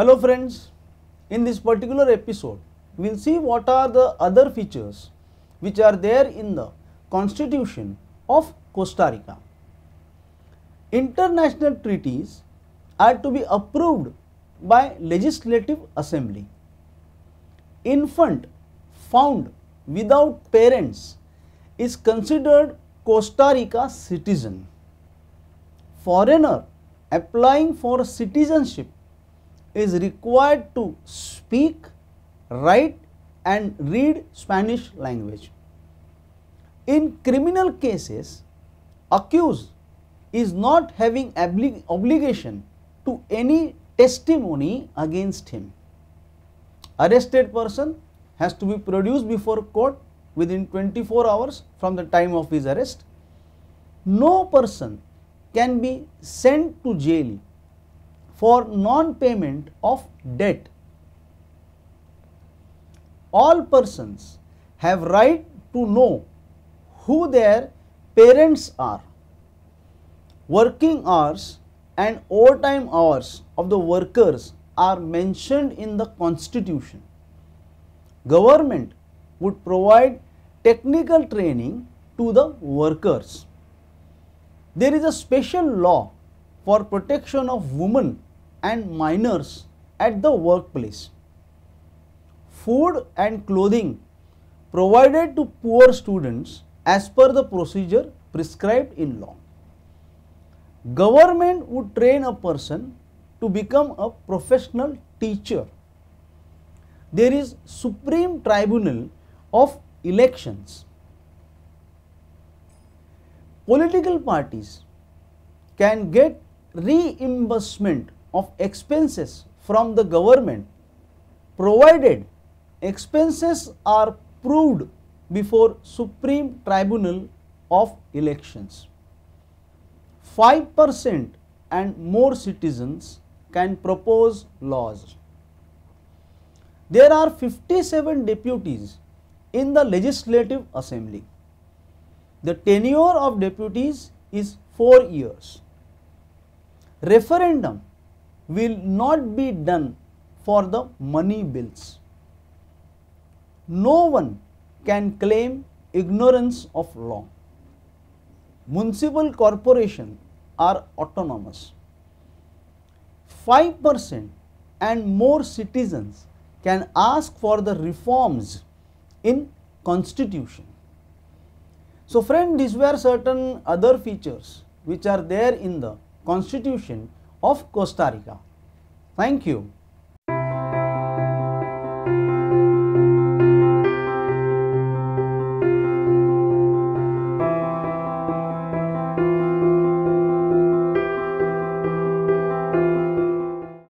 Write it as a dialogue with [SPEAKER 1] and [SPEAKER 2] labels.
[SPEAKER 1] Hello friends, in this particular episode, we will see what are the other features which are there in the constitution of Costa Rica. International treaties are to be approved by legislative assembly. Infant found without parents is considered Costa Rica citizen. Foreigner applying for citizenship is required to speak, write and read Spanish language. In criminal cases, accused is not having oblig obligation to any testimony against him. Arrested person has to be produced before court within 24 hours from the time of his arrest. No person can be sent to jail for non-payment of debt. All persons have right to know who their parents are. Working hours and overtime hours of the workers are mentioned in the constitution. Government would provide technical training to the workers. There is a special law for protection of women and minors at the workplace. Food and clothing provided to poor students as per the procedure prescribed in law. Government would train a person to become a professional teacher. There is Supreme Tribunal of Elections. Political parties can get reimbursement of expenses from the government provided expenses are proved before Supreme Tribunal of Elections. 5 percent and more citizens can propose laws. There are 57 deputies in the Legislative Assembly. The tenure of deputies is 4 years. Referendum will not be done for the money bills. No one can claim ignorance of law. Municipal corporations are autonomous. 5% and more citizens can ask for the reforms in constitution. So friend, these were certain other features which are there in the constitution of Costa Rica. Thank you.